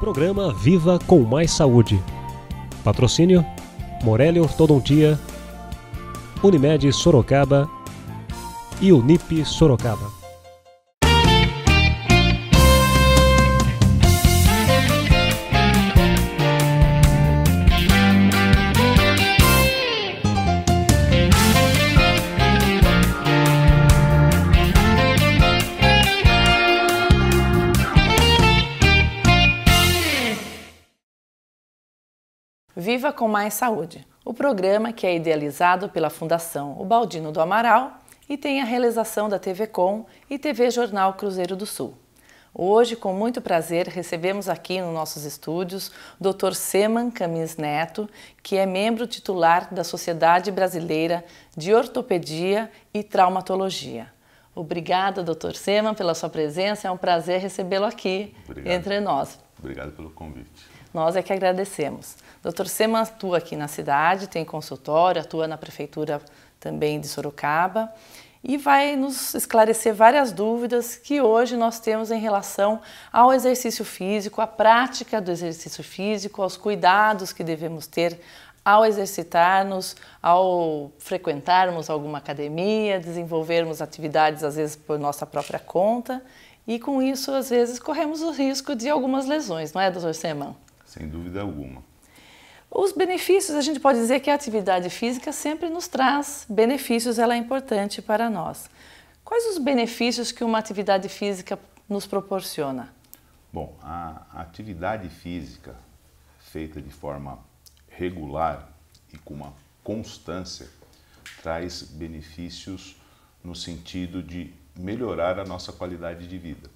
Programa Viva com Mais Saúde. Patrocínio: Morelli Ortodontia, Unimed Sorocaba e Unip Sorocaba. Viva com Mais Saúde, o programa que é idealizado pela Fundação O Baldino do Amaral e tem a realização da TV Com e TV Jornal Cruzeiro do Sul. Hoje, com muito prazer, recebemos aqui nos nossos estúdios o Dr. Seman Camis Neto, que é membro titular da Sociedade Brasileira de Ortopedia e Traumatologia. Obrigada, Dr. Seman, pela sua presença. É um prazer recebê-lo aqui Obrigado. entre nós. Obrigado pelo convite. Nós é que agradecemos. Dr. Sema atua aqui na cidade, tem consultório, atua na prefeitura também de Sorocaba e vai nos esclarecer várias dúvidas que hoje nós temos em relação ao exercício físico, à prática do exercício físico, aos cuidados que devemos ter ao exercitarmos, ao frequentarmos alguma academia, desenvolvermos atividades às vezes por nossa própria conta e com isso às vezes corremos o risco de algumas lesões, não é, doutor Seman? sem dúvida alguma. Os benefícios, a gente pode dizer que a atividade física sempre nos traz benefícios, ela é importante para nós. Quais os benefícios que uma atividade física nos proporciona? Bom, a atividade física feita de forma regular e com uma constância traz benefícios no sentido de melhorar a nossa qualidade de vida.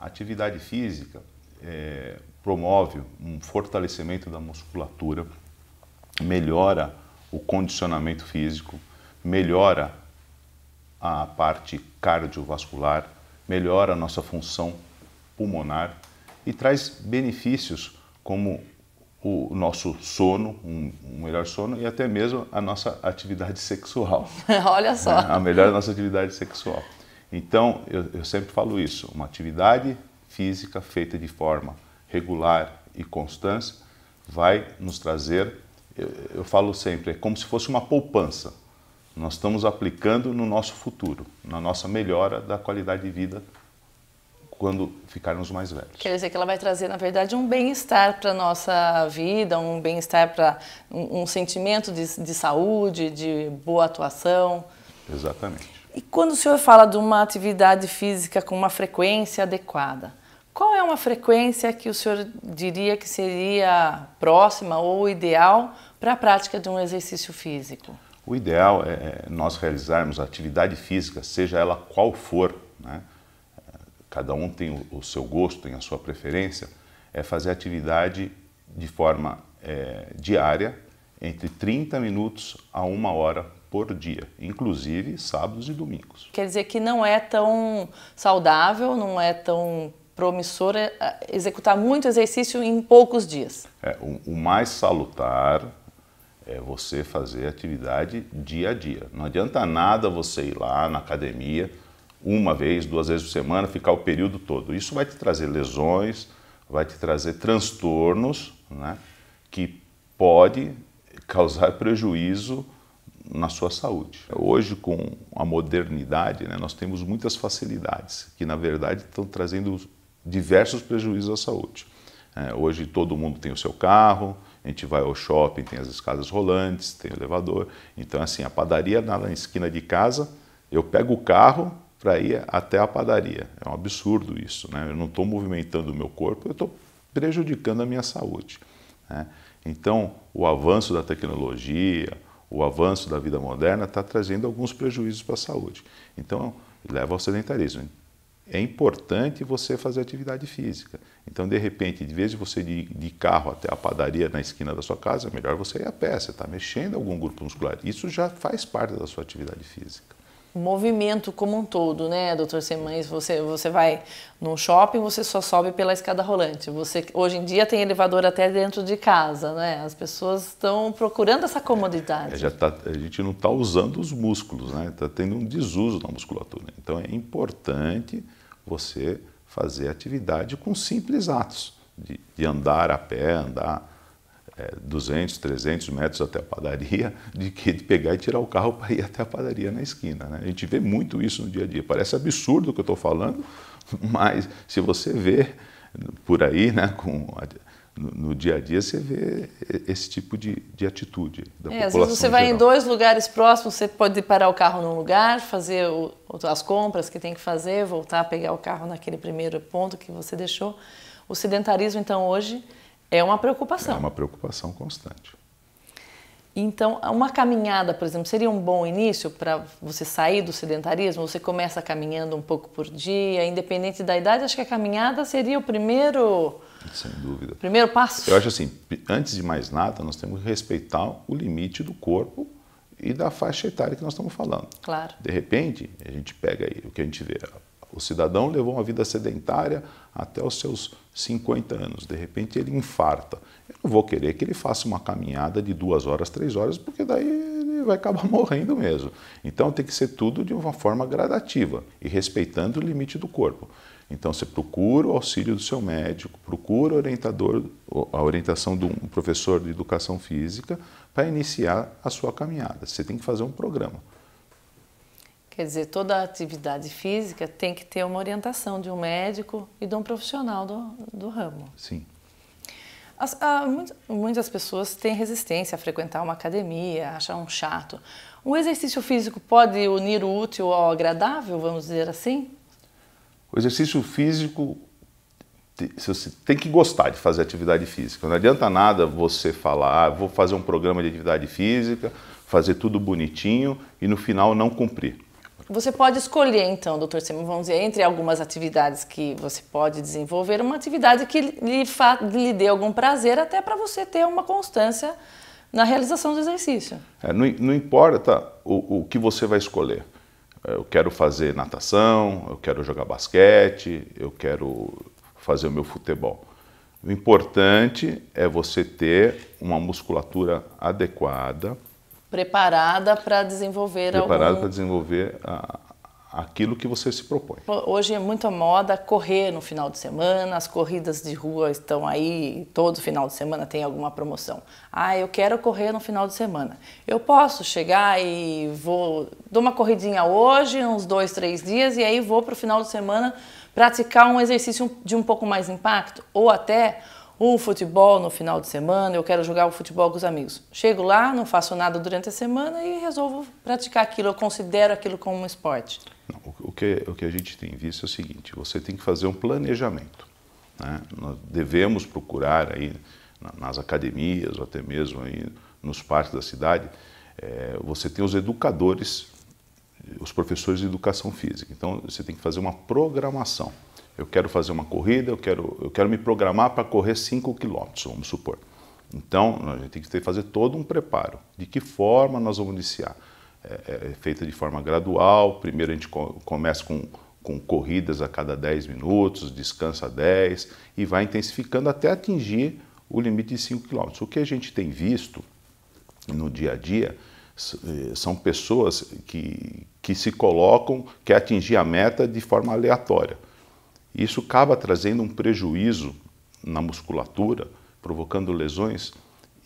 A atividade física é, promove um fortalecimento da musculatura, melhora o condicionamento físico, melhora a parte cardiovascular, melhora a nossa função pulmonar e traz benefícios como o nosso sono, um, um, melhor sono e até mesmo a nossa atividade sexual. Olha só. A melhor nossa atividade sexual. Então, eu, eu sempre falo isso, uma atividade física feita de forma regular e constância vai nos trazer, eu, eu falo sempre, é como se fosse uma poupança. Nós estamos aplicando no nosso futuro, na nossa melhora da qualidade de vida quando ficarmos mais velhos. Quer dizer que ela vai trazer, na verdade, um bem-estar para a nossa vida, um bem-estar para um, um, sentimento de, de, saúde, de boa atuação. Exatamente. E quando o senhor fala de uma atividade física com uma frequência adequada, qual é uma frequência que o senhor diria que seria próxima ou ideal para a prática de um exercício físico? O ideal é, é nós realizarmos atividade física, seja ela qual for, né? cada um tem o seu gosto, tem a sua preferência, é fazer atividade de forma é, diária, entre 30 minutos a uma hora por dia, inclusive sábados e domingos. Quer dizer que não é tão saudável, não é tão promissora executar muito exercício em poucos dias. É, o, o mais salutar é você fazer atividade dia a dia. Não adianta nada você ir lá na academia uma vez, duas vezes por semana, ficar o período todo. Isso vai te trazer lesões, vai te trazer transtornos, né, que pode causar prejuízo na sua saúde. Hoje, com a modernidade, né, nós temos muitas facilidades que, na verdade, estão trazendo diversos prejuízos à saúde. É, hoje todo mundo tem o seu carro, a gente vai ao shopping, tem as escadas rolantes, tem o elevador. Então, assim, a padaria na esquina de casa, eu pego o carro para ir até a padaria. É um absurdo isso, né? Eu não estou movimentando o meu corpo, eu estou prejudicando a minha saúde. Né? Então, o avanço da tecnologia, o avanço da vida moderna está trazendo alguns prejuízos para a saúde. Então, leva ao sedentarismo é importante você fazer atividade física. Então, de repente, de vez de você ir de carro até a padaria na esquina da sua casa, é melhor você ir a pé, você está mexendo algum grupo muscular. Isso já faz parte da sua atividade física. O movimento como um todo, né, doutor Semães? Você, você vai num shopping, você só sobe pela escada rolante. Você Hoje em dia tem elevador até dentro de casa, né? As pessoas estão procurando essa comodidade. É, já tá, a gente não está usando os músculos, né? Está tendo um desuso na musculatura. Então é importante você fazer atividade com simples atos, de, de andar a pé, andar é, 200, 300 metros até a padaria, de que de pegar e tirar o carro para ir até a padaria na esquina. Né? A gente vê muito isso no dia a dia. Parece absurdo o que eu estou falando, mas se você vê por aí, né, com no, dia a dia você vê esse tipo de, de atitude da é, população. Às vezes você vai em dois lugares próximos, você pode parar o carro num lugar, fazer o, as compras que tem que fazer, voltar a pegar o carro naquele primeiro ponto que você deixou. O sedentarismo, então, hoje é uma preocupação. É uma preocupação constante. Então, uma caminhada, por exemplo, seria um bom início para você sair do sedentarismo? Você começa caminhando um pouco por dia, independente da idade, acho que a caminhada seria o primeiro. Sem dúvida. Primeiro passo. Eu acho assim, antes de mais nada, nós temos que respeitar o limite do corpo e da faixa etária que nós estamos falando. Claro. De repente, a gente pega aí o que a gente vê, o cidadão levou uma vida sedentária até os seus 50 anos. De repente ele infarta. Eu não vou querer que ele faça uma caminhada de duas horas, três horas, porque daí ele vai acabar morrendo mesmo. Então tem que ser tudo de uma forma gradativa e respeitando o limite do corpo. Então você procura o auxílio do seu médico, procura o orientador, a orientação de um professor de educação física para iniciar a sua caminhada. Você tem que fazer um programa. Quer dizer, toda atividade física tem que ter uma orientação de um médico e de um profissional do, do ramo. Sim. As, a, ah, muitas pessoas têm resistência a frequentar uma academia, acham um chato. O exercício físico pode unir o útil ao agradável, vamos dizer assim? O exercício físico, você tem que gostar de fazer atividade física. Não adianta nada você falar, ah, vou fazer um programa de atividade física, fazer tudo bonitinho e no final não cumprir. Você pode escolher, então, doutor Semo, vamos dizer, entre algumas atividades que você pode desenvolver, uma atividade que lhe, lhe dê algum prazer, até para você ter uma constância na realização do exercício. É, não, não, importa o, o que você vai escolher. É, eu quero fazer natação, eu quero jogar basquete, eu quero fazer o meu futebol. O importante é você ter uma musculatura adequada, preparada para desenvolver preparada algum... para desenvolver a, aquilo que você se propõe. Hoje é muita moda correr no final de semana, as corridas de rua estão aí, todo final de semana tem alguma promoção. Ah, eu quero correr no final de semana. Eu posso chegar e vou, dou uma corridinha hoje, uns dois, três dias, e aí vou para o final de semana praticar um exercício de um pouco mais impacto, ou até um futebol no final de semana, eu quero jogar o futebol com os amigos. Chego lá, não faço nada durante a semana e resolvo praticar aquilo, eu considero aquilo como um esporte. Não, o, que, o que a gente tem visto é o seguinte, você tem que fazer um planejamento. Né? Nós devemos procurar aí nas academias, ou até mesmo aí nos parques da cidade, é, você tem os educadores os professores de educação física. Então você tem que fazer uma programação. Eu quero fazer uma corrida, eu quero, eu quero me programar para correr 5 quilômetros, vamos supor. Então, a gente tem que fazer todo um preparo. De que forma nós vamos iniciar? É, é, é feita de forma gradual, primeiro a gente começa com, com corridas a cada 10 minutos, descansa 10 e vai intensificando até atingir o limite de 5 quilômetros. O que a gente tem visto no dia a dia eh, são pessoas que, que se colocam, quer é atingir a meta de forma aleatória. Isso acaba trazendo um prejuízo na musculatura, provocando lesões,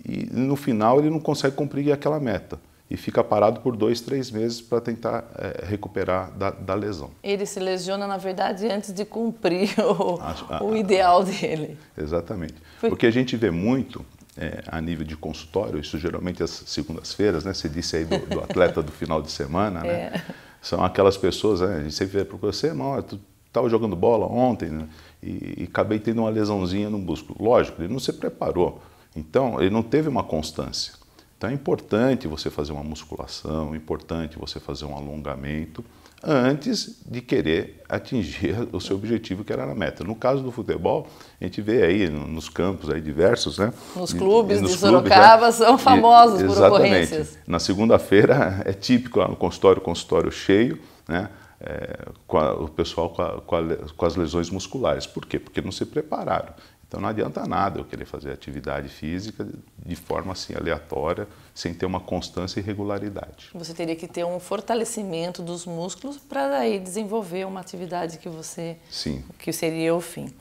e no final ele não consegue cumprir aquela meta e fica parado por dois, três meses para tentar é, recuperar da, da, lesão. Ele se lesiona, na verdade, antes de cumprir o, a, a, o ideal dele. Exatamente. Porque a gente vê muito é, a nível de consultório, isso geralmente às é segundas-feiras, né? Você disse aí do, do atleta do final de semana, né? É. São aquelas pessoas, né? A gente sempre procura você, é irmão, tu estava tá jogando bola ontem né? e, e acabei tendo uma lesãozinha no músculo. Lógico, ele não se preparou. Então, ele não teve uma constância. Então, é importante você fazer uma musculação, é importante você fazer um alongamento antes de querer atingir o seu objetivo que era a meta. No caso do futebol, a gente vê aí nos campos aí diversos, né? Nos clubes e, nos de né? Sorocaba clubes, são famosos e, por ocorrências. Na segunda-feira é típico lá ah, no consultório, consultório cheio, né? É, com a, o pessoal com, a, com, a, com, as lesões musculares. Por quê? Porque não se prepararam. Então não adianta nada eu querer fazer atividade física de forma assim aleatória, sem ter uma constância e regularidade. Você teria que ter um fortalecimento dos músculos para aí desenvolver uma atividade que você Sim. que seria o fim.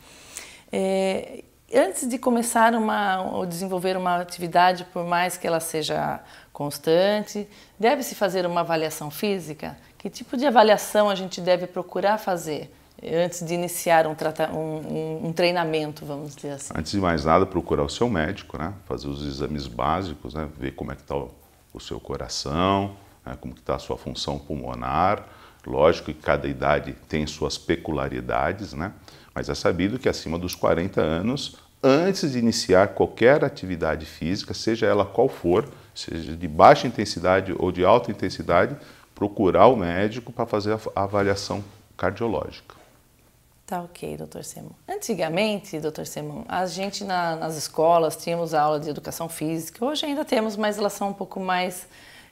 É, antes de começar uma ou desenvolver uma atividade, por mais que ela seja constante, deve-se fazer uma avaliação física. Que tipo de avaliação a gente deve procurar fazer? antes de iniciar um, um, um, treinamento, vamos dizer assim? Antes de mais nada, procurar o seu médico, né? fazer os exames básicos, né? ver como é que está o, seu coração, né? como está a sua função pulmonar. Lógico que cada idade tem suas peculiaridades, né? mas é sabido que acima dos 40 anos, antes de iniciar qualquer atividade física, seja ela qual for, seja de baixa intensidade ou de alta intensidade, procurar o médico para fazer a avaliação cardiológica. Tá ok, doutor Simon. Antigamente, doutor Simon, a gente na, nas escolas tínhamos aula de educação física, hoje ainda temos, mas elas são um pouco mais.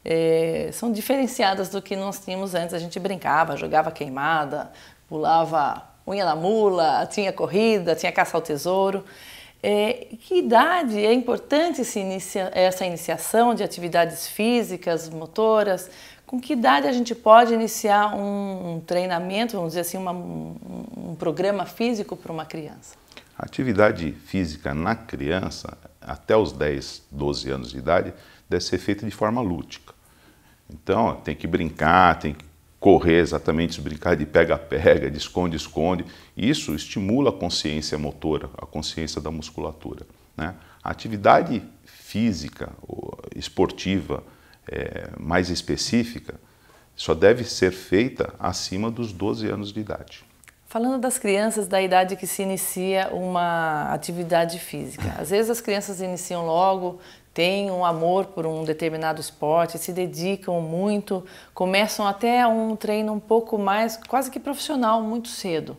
Eh, são diferenciadas do que nós tínhamos antes. A gente brincava, jogava queimada, pulava unha na mula, tinha corrida, tinha caça ao tesouro. Eh, que idade é importante inicia, essa iniciação de atividades físicas, motoras? Com que idade a gente pode iniciar um, um treinamento, vamos dizer assim, uma, um, um programa físico para uma criança? A atividade física na criança, até os 10, 12 anos de idade, deve ser feita de forma lúdica. Então, tem que brincar, tem que correr exatamente, brincar de pega-pega, de esconde-esconde. Isso estimula a consciência motora, a consciência da musculatura. Né? A atividade física, esportiva, é, mais específica só deve ser feita acima dos 12 anos de idade. Falando das crianças da idade que se inicia uma atividade física, às vezes as crianças iniciam logo, têm um amor por um determinado esporte, se dedicam muito, começam até um treino um pouco mais, quase que profissional, muito cedo.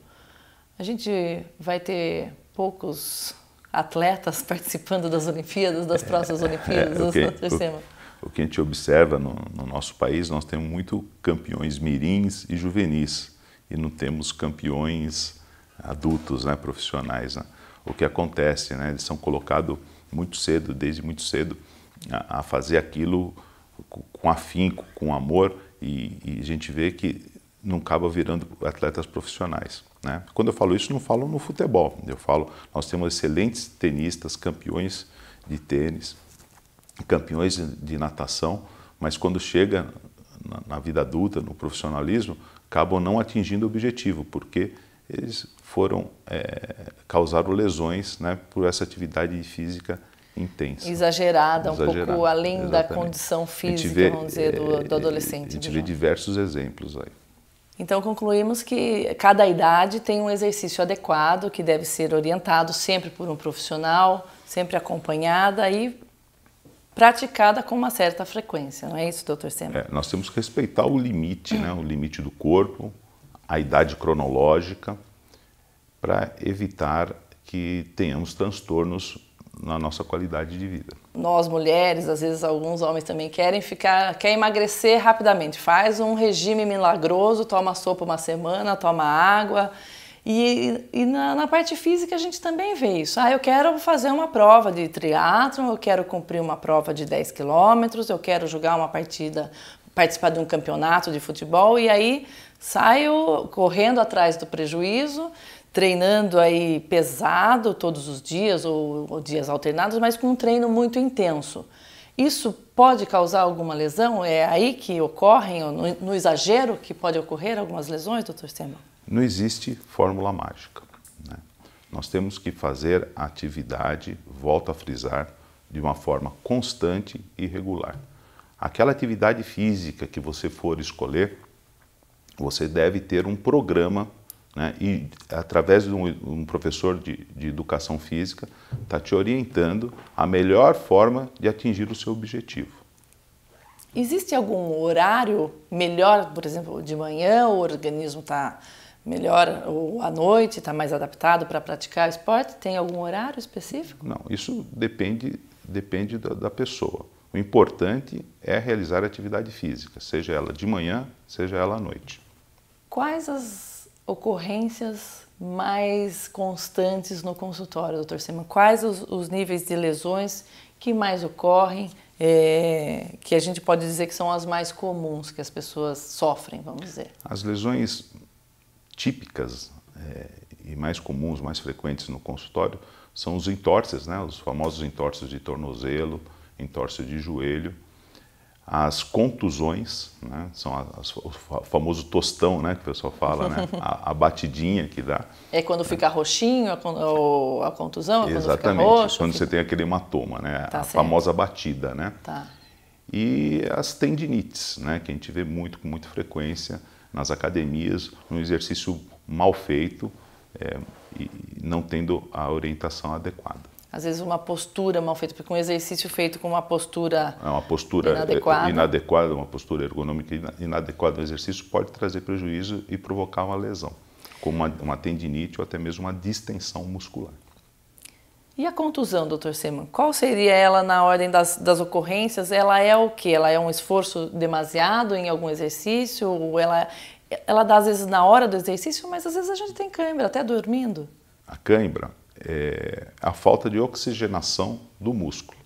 A gente vai ter poucos atletas participando das Olimpíadas, das próximas Olimpíadas, é, okay. do, o que a gente observa no, no nosso país, nós temos muito campeões mirins e juvenis e não temos campeões adultos, né, profissionais. Né? O que acontece, né, eles são colocados muito cedo, desde muito cedo, a, a fazer aquilo com afinco, com amor, e, e, a gente vê que não acaba virando atletas profissionais. Né? Quando eu falo isso, não falo no futebol, eu falo, nós temos excelentes tenistas, campeões de tênis, campeões de natação, mas quando chega na, vida adulta, no profissionalismo, acabam não atingindo o objetivo, porque eles foram é, causaram lesões né, por essa atividade física intensa. Exagerada, Exagerada um pouco além exatamente. da condição física, vê, vamos dizer, do, é, do adolescente. A gente vê diversos exemplos aí. Então concluímos que cada idade tem um exercício adequado que deve ser orientado sempre por um profissional, sempre acompanhada e praticada com uma certa frequência, não é isso, doutor Sema? É, nós temos que respeitar o limite, né, o limite do corpo, a idade cronológica, para evitar que tenhamos transtornos na nossa qualidade de vida. Nós mulheres, às vezes alguns homens também querem ficar, quer emagrecer rapidamente, faz um regime milagroso, toma sopa uma semana, toma água, e, e na, na, parte física a gente também vê isso. Ah, eu quero fazer uma prova de triatlo, eu quero cumprir uma prova de 10 quilômetros, eu quero jogar uma partida, participar de um campeonato de futebol, e aí saio correndo atrás do prejuízo, treinando aí pesado todos os dias ou, ou dias alternados, mas com um treino muito intenso. Isso pode causar alguma lesão? É aí que ocorrem, no, no exagero, que pode ocorrer algumas lesões, doutor Sema? Não existe fórmula mágica. Né? Nós temos que fazer a atividade, volto a frisar, de uma forma constante e regular. Aquela atividade física que você for escolher, você deve ter um programa né? e através de um, um professor de, de, educação física está te orientando a melhor forma de atingir o seu objetivo. Existe algum horário melhor, por exemplo, de manhã o organismo está melhor ou à noite, está mais adaptado para praticar o esporte? Tem algum horário específico? Não, isso depende, depende da, da pessoa. O importante é realizar atividade física, seja ela de manhã, seja ela à noite. Quais as ocorrências mais constantes no consultório, doutor Sema? Quais os, os níveis de lesões que mais ocorrem? É, que a gente pode dizer que são as mais comuns que as pessoas sofrem, vamos dizer. As lesões típicas é, e mais comuns, mais frequentes no consultório, são os entorses, né? os famosos entorses de tornozelo, entorse de joelho, as contusões, né? são o famoso tostão né? que o pessoal fala, né? a, a batidinha que dá. É quando né? fica roxinho a, a contusão? É Exatamente, quando, roxo, quando fica... você tem aquele hematoma, né? Tá a certo. famosa batida. Né? Tá. E as tendinites, né? que a gente vê muito, com muita frequência, nas academias, um exercício mal feito é, e não tendo a orientação adequada às vezes uma postura mal feita, porque um exercício feito com uma postura, é uma postura é, é, inadequada. inadequada. uma postura ergonômica inadequada no exercício pode trazer prejuízo e provocar uma lesão, como uma, uma tendinite ou até mesmo uma distensão muscular. E a contusão, doutor Seman? Qual seria ela na ordem das, das ocorrências? Ela é o que? Ela é um esforço demasiado em algum exercício? Ou ela, ela dá às vezes na hora do exercício, mas às vezes a gente tem cãibra, até dormindo? A cãibra é a falta de oxigenação do músculo.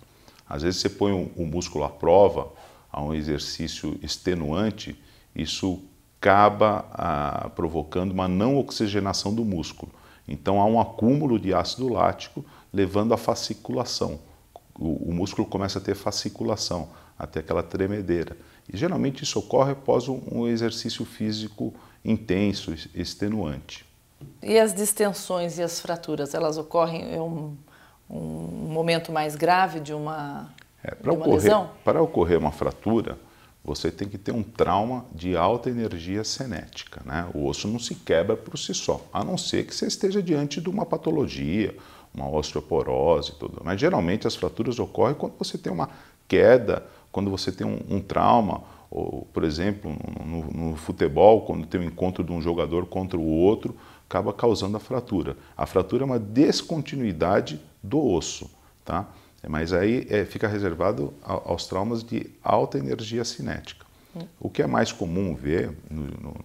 Às vezes você põe o um, um músculo à prova, a um exercício extenuante, isso acaba ah, provocando uma não oxigenação do músculo. Então há um acúmulo de ácido lático levando à fasciculação. O, o músculo começa a ter fasciculação, até aquela tremedeira. E geralmente isso ocorre após um, um exercício físico intenso, extenuante. E as distensões e as fraturas, elas ocorrem em um, um momento mais grave de uma, é, para ocorrer, Para ocorrer uma fratura, você tem que ter um trauma de alta energia cinética. Né? O osso não se quebra por si só, a não ser que você esteja diante de uma patologia uma osteoporose e tudo. Mas geralmente as fraturas ocorrem quando você tem uma queda, quando você tem um, um trauma, ou, por exemplo, no, no, futebol, quando tem um encontro de um jogador contra o outro, acaba causando a fratura. A fratura é uma descontinuidade do osso, tá? Mas aí é, fica reservado aos traumas de alta energia cinética. O que é mais comum ver no, no,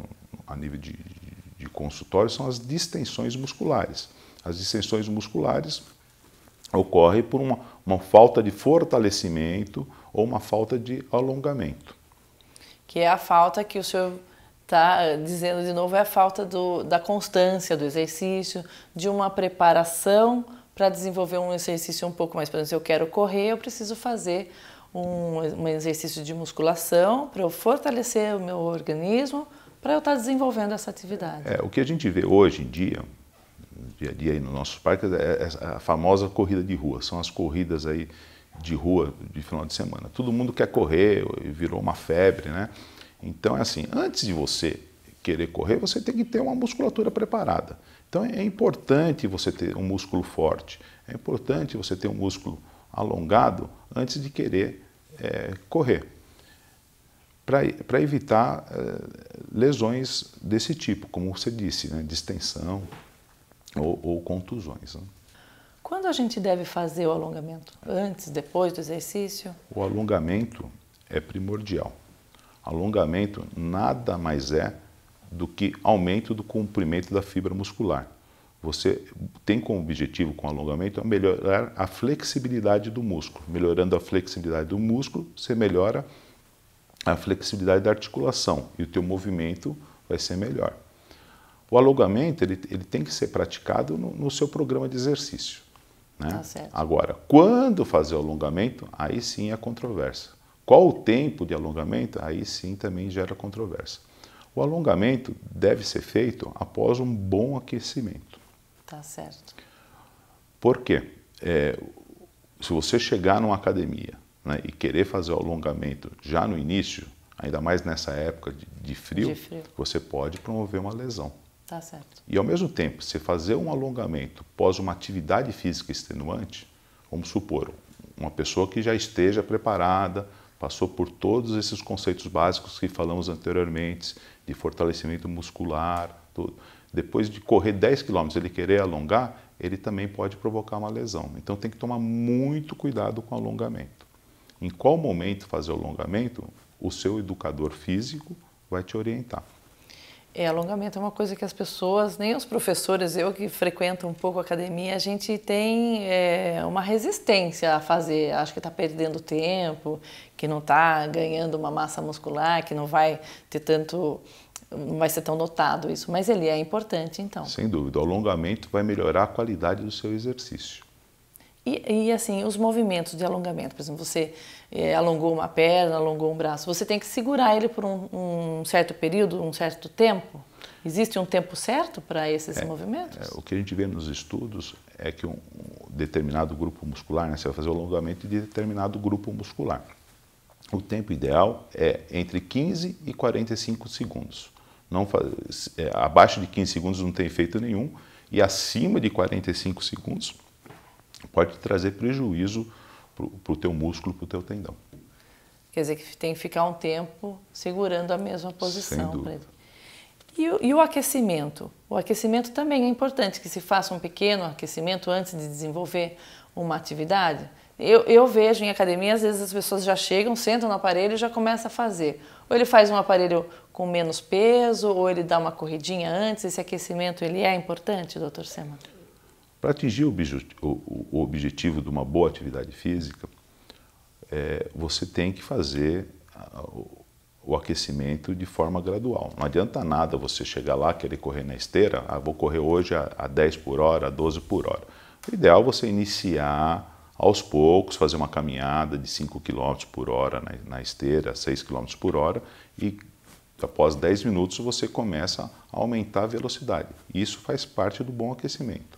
a nível de, de, de consultório são as distensões musculares. As distensões musculares ocorrem por uma, uma falta de fortalecimento ou uma falta de alongamento. Que é a falta que o senhor está eh, dizendo de novo é a falta do, da constância do exercício, de uma preparação para desenvolver um exercício um pouco mais. Por exemplo, se eu quero correr, eu preciso fazer um, um exercício de musculação para eu fortalecer o meu organismo para eu estar tá desenvolvendo essa atividade. É, o que a gente vê hoje em dia, dia a dia aí no nosso parque é, é, é a famosa corrida de rua. São as corridas aí de rua de final de semana. Todo mundo quer correr, virou uma febre, né? Então é assim, antes de você querer correr, você tem que ter uma musculatura preparada. Então é importante você ter um músculo forte, é importante você ter um músculo alongado antes de querer é, correr, para evitar é, lesões desse tipo, como você disse, né? distensão, ou, ou contusões. Né? Quando a gente deve fazer o alongamento? Antes, depois do exercício? O alongamento é primordial. Alongamento nada mais é do que aumento do comprimento da fibra muscular. Você tem como objetivo, com alongamento, melhorar a flexibilidade do músculo. Melhorando a flexibilidade do músculo, você melhora a flexibilidade da articulação e o teu movimento vai ser melhor. O alongamento ele, ele tem que ser praticado no, no seu programa de exercício. Né? Tá Agora, quando fazer o alongamento, aí sim é controvérsia. Qual o tempo de alongamento? Aí sim também gera controvérsia. O alongamento deve ser feito após um bom aquecimento. Tá certo. Por quê? É, se você chegar numa academia né, e querer fazer o alongamento já no início, ainda mais nessa época de, de, frio, de frio, você pode promover uma lesão. Tá certo. E ao mesmo tempo, você fazer um alongamento pós uma atividade física extenuante, vamos supor, uma pessoa que já esteja preparada, passou por todos esses conceitos básicos que falamos anteriormente, de fortalecimento muscular, tudo. Depois de correr 10 quilômetros, ele querer alongar, ele também pode provocar uma lesão. Então tem que tomar muito cuidado com o alongamento. Em qual momento fazer o alongamento, o seu educador físico vai te orientar. É, alongamento é uma coisa que as pessoas, nem os professores, eu que frequento um pouco a academia, a gente tem é, uma resistência a fazer. Acho que está perdendo tempo, que não está ganhando uma massa muscular, que não vai ter tanto não vai ser tão notado isso, mas ele é importante então. Sem dúvida, o alongamento vai melhorar a qualidade do seu exercício. E, e, assim, os movimentos de alongamento, por exemplo, você é, alongou uma perna, alongou um braço, você tem que segurar ele por um, um certo período, um certo tempo? Existe um tempo certo para esses é, movimentos? É, o que a gente vê nos estudos é que um, um determinado grupo muscular, né, você vai fazer o alongamento de determinado grupo muscular. O tempo ideal é entre 15 e 45 segundos. Não faz, é, abaixo de 15 segundos não tem efeito nenhum e acima de 45 segundos pode trazer prejuízo para o teu músculo, para o teu tendão. Quer dizer que tem que ficar um tempo segurando a mesma posição. Sem E o, e o, aquecimento? O aquecimento também é importante que se faça um pequeno aquecimento antes de desenvolver uma atividade. Eu, eu vejo em academia, às vezes as pessoas já chegam, sentam no aparelho e já começam a fazer. Ou ele faz um aparelho com menos peso, ou ele dá uma corridinha antes. Esse aquecimento, ele é importante, doutor Sema? Para atingir o, o, objetivo de uma boa atividade física, é, você tem que fazer o aquecimento de forma gradual. Não adianta nada você chegar lá, querer correr na esteira, ah, vou correr hoje a, a 10 por hora, a 12 por hora. O ideal é você iniciar aos poucos, fazer uma caminhada de 5 km por hora na, na esteira, 6 km por hora, e após 10 minutos você começa a aumentar a velocidade. Isso faz parte do bom aquecimento.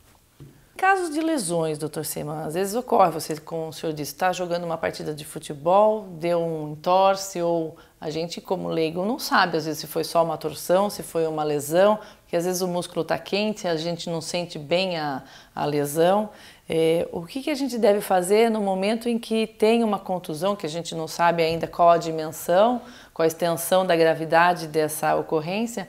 Casos de lesões, doutor Seman, às vezes ocorre, você, como o senhor disse, está jogando uma partida de futebol, deu um entorce, ou a gente, como leigo, não sabe às vezes se foi só uma torção, se foi uma lesão, porque às vezes o músculo está quente, a gente não sente bem a, a lesão. É, o que, que a gente deve fazer no momento em que tem uma contusão, que a gente não sabe ainda qual a dimensão, qual a extensão da gravidade dessa ocorrência?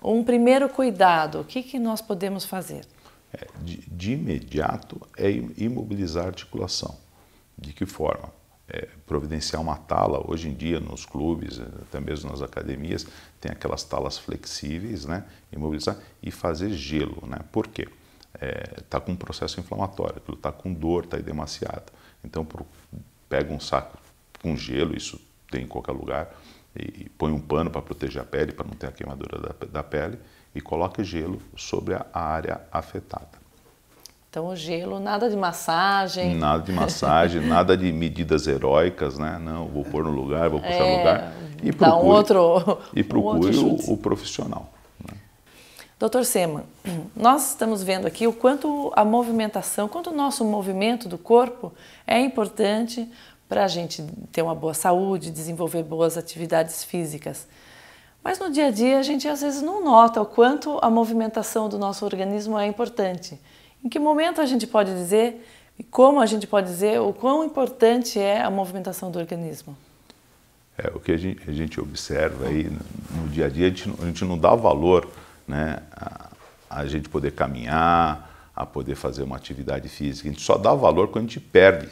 Um primeiro cuidado, o que, que nós podemos fazer? É, de, de imediato é imobilizar a articulação. De que forma? É, providenciar uma tala. Hoje em dia, nos clubes, até mesmo nas academias, tem aquelas talas flexíveis, né? Imobilizar e fazer gelo, né? Por quê? Está é, tá com um processo inflamatório, aquilo está com dor, está demasiado Então, pro, pega um saco com gelo, isso tem em qualquer lugar, e, e põe um pano para proteger a pele, para não ter a queimadura da, da pele, e coloque gelo sobre a área afetada. Então, o gelo, nada de massagem. Nada de massagem, nada de medidas heróicas, né? Não, vou pôr no lugar, vou puxar no é, lugar. E procure, um outro, e procure um outro o, o, profissional. Né? Doutor Sema, nós estamos vendo aqui o quanto a movimentação, quanto o nosso movimento do corpo é importante para a gente ter uma boa saúde, desenvolver boas atividades físicas. Mas no dia a dia a gente às vezes não nota o quanto a movimentação do nosso organismo é importante. Em que momento a gente pode dizer e como a gente pode dizer o quão importante é a movimentação do organismo? É, o que a gente, a gente observa aí no, dia a dia, a gente, a gente não dá valor né, a, a, gente poder caminhar, a poder fazer uma atividade física. A gente só dá valor quando a gente perde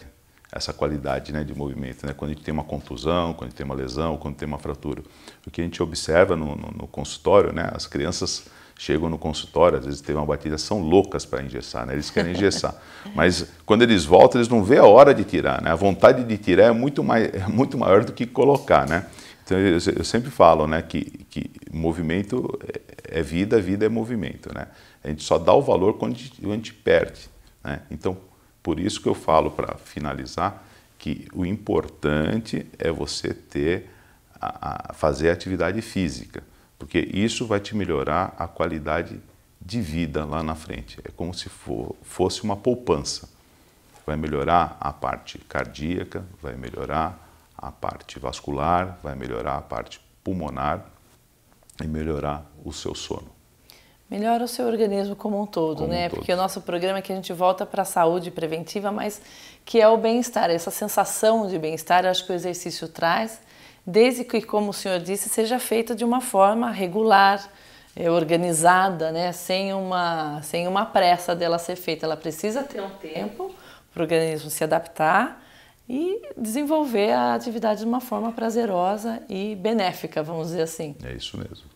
essa qualidade né, de movimento. Né? Quando a gente tem uma contusão, quando a gente tem uma lesão, quando tem uma fratura. O que a gente observa no, no, no consultório, né, as crianças chegam no consultório, às vezes tem uma batida, são loucas para engessar, né? eles querem engessar. É. Mas quando eles voltam, eles não vê a hora de tirar, né? a vontade de tirar é muito, mais, é muito maior do que colocar. Né? Então eu, eu sempre falo né, que, que movimento é, é vida, vida é movimento. Né? A gente só dá o valor quando a gente, quando a gente perde. Né? Então por isso que eu falo, para finalizar, que o importante é você ter, a, a fazer atividade física, porque isso vai te melhorar a qualidade de vida lá na frente. É como se for, fosse uma poupança. Vai melhorar a parte cardíaca, vai melhorar a parte vascular, vai melhorar a parte pulmonar e melhorar o seu sono. Melhora o seu organismo como um todo, como né? Um todo. Porque o nosso programa é que a gente volta para a saúde preventiva, mas que é o bem-estar, essa sensação de bem-estar, acho que o exercício traz, desde que, como o senhor disse, seja feita de uma forma regular, é, organizada, né? Sem uma, sem uma pressa dela ser feita. Ela precisa ter um tempo para o organismo se adaptar e desenvolver a atividade de uma forma prazerosa e benéfica, vamos dizer assim. É isso mesmo.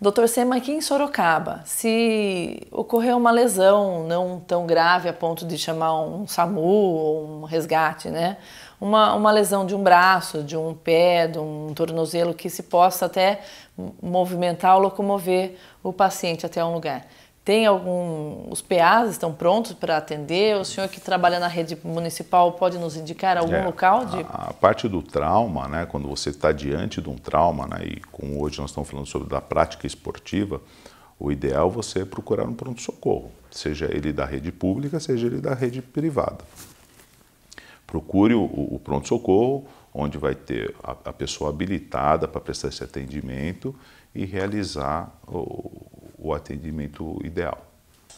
Doutor Sema, aqui em Sorocaba, se ocorreu uma lesão não tão grave a ponto de chamar um SAMU ou um resgate, né? Uma, uma lesão de um braço, de um pé, de um tornozelo que se possa até movimentar ou locomover o paciente até um lugar. Tem algum. Os PAs estão prontos para atender? O senhor que trabalha na rede municipal pode nos indicar algum é, local de. A, a, parte do trauma, né? Quando você está diante de um trauma, né? E com hoje nós estamos falando sobre da prática esportiva, o ideal é você é procurar um pronto-socorro, seja ele da rede pública, seja ele da rede privada. Procure o, o pronto-socorro, onde vai ter a, a pessoa habilitada para prestar esse atendimento e realizar o, o atendimento ideal.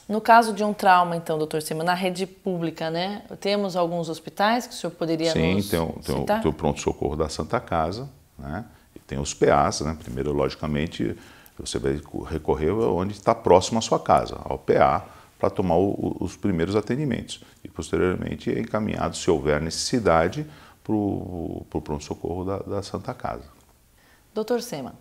No caso de um trauma, então, doutor Sima, na rede pública, né? Temos alguns hospitais que o senhor poderia Sim, nos tem, o, tem, citar? tem o pronto-socorro da Santa Casa, né? E tem os PAs, né? Primeiro, logicamente, você vai recorrer onde está próximo à sua casa, ao PA, para tomar o, os primeiros atendimentos. E, posteriormente, é encaminhado, se houver necessidade, para o pro pronto-socorro da, da Santa Casa. Doutor Sema,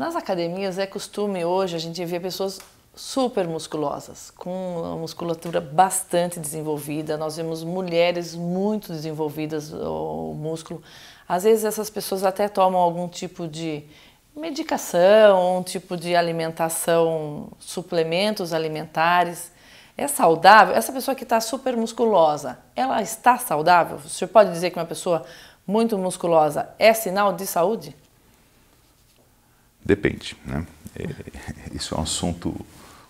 nas academias é costume hoje a gente ver pessoas super musculosas, com uma musculatura bastante desenvolvida. Nós vemos mulheres muito desenvolvidas o músculo. Às vezes essas pessoas até tomam algum tipo de medicação, um tipo de alimentação, suplementos alimentares. É saudável? Essa pessoa que está super musculosa, ela está saudável? Você pode dizer que uma pessoa muito musculosa é sinal de saúde? Depende. Né? É, isso é um assunto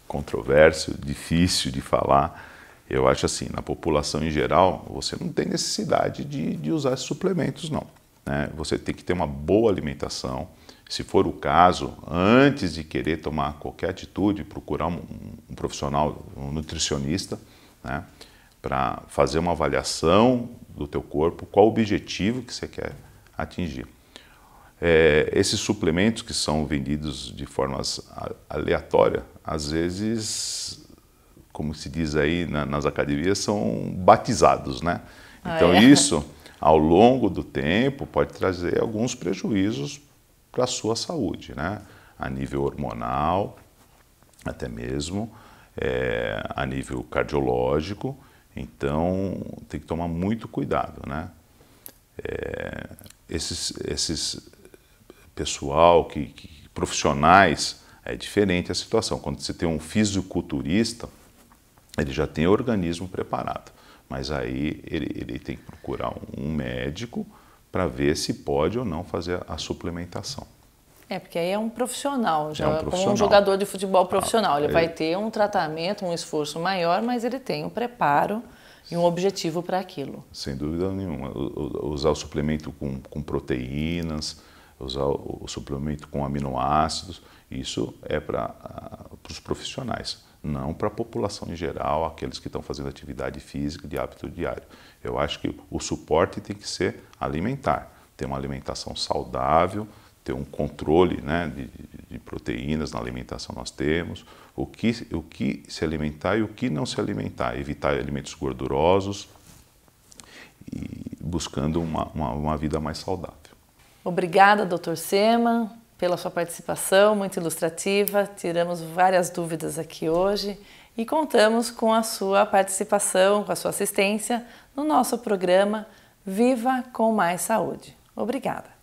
controverso, difícil de falar. Eu acho assim, na população em geral, você não tem necessidade de, de usar suplementos, não. Né? Você tem que ter uma boa alimentação. Se for o caso, antes de querer tomar qualquer atitude, procurar um, um profissional, um nutricionista, né? para fazer uma avaliação do teu corpo, qual o objetivo que você quer atingir é, esses suplementos que são vendidos de forma aleatória, às vezes, como se diz aí na, nas academias, são batizados, né? Ah, então ah, é? isso, ao longo do tempo, pode trazer alguns prejuízos para a sua saúde, né? A nível hormonal, até mesmo é, a nível cardiológico. Então tem que tomar muito cuidado, né? É, esses, esses pessoal, que, que profissionais, é diferente a situação. Quando você tem um fisiculturista, ele já tem o organismo preparado, mas aí ele, ele tem que procurar um médico para ver se pode ou não fazer a suplementação. É, porque aí é um profissional, já é um profissional. como um jogador de futebol ah, profissional. Ele, ele é. vai ter um tratamento, um esforço maior, mas ele tem um preparo e um objetivo para aquilo. Sem dúvida nenhuma. Usar o suplemento com, com proteínas, usar o, suplemento com aminoácidos. Isso é para os profissionais, não para a população em geral, aqueles que estão fazendo atividade física de hábito diário. Eu acho que o suporte tem que ser alimentar, ter uma alimentação saudável, ter um controle né, de, de, proteínas na alimentação nós temos, o que, o que se alimentar e o que não se alimentar, evitar alimentos gordurosos e buscando uma, uma, uma vida mais saudável. Obrigada, doutor Sema, pela sua participação, muito ilustrativa. Tiramos várias dúvidas aqui hoje e contamos com a sua participação, com a sua assistência no nosso programa Viva com Mais Saúde. Obrigada.